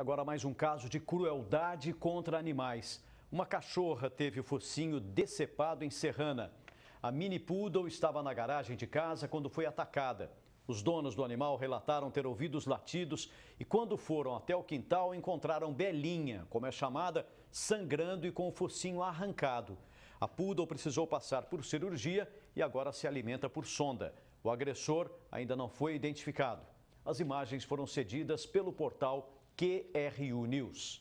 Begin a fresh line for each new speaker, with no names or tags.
agora mais um caso de crueldade contra animais. Uma cachorra teve o focinho decepado em Serrana. A mini poodle estava na garagem de casa quando foi atacada. Os donos do animal relataram ter ouvido os latidos e, quando foram até o quintal, encontraram Belinha, como é chamada, sangrando e com o focinho arrancado. A poodle precisou passar por cirurgia e agora se alimenta por sonda. O agressor ainda não foi identificado. As imagens foram cedidas pelo portal QRU News.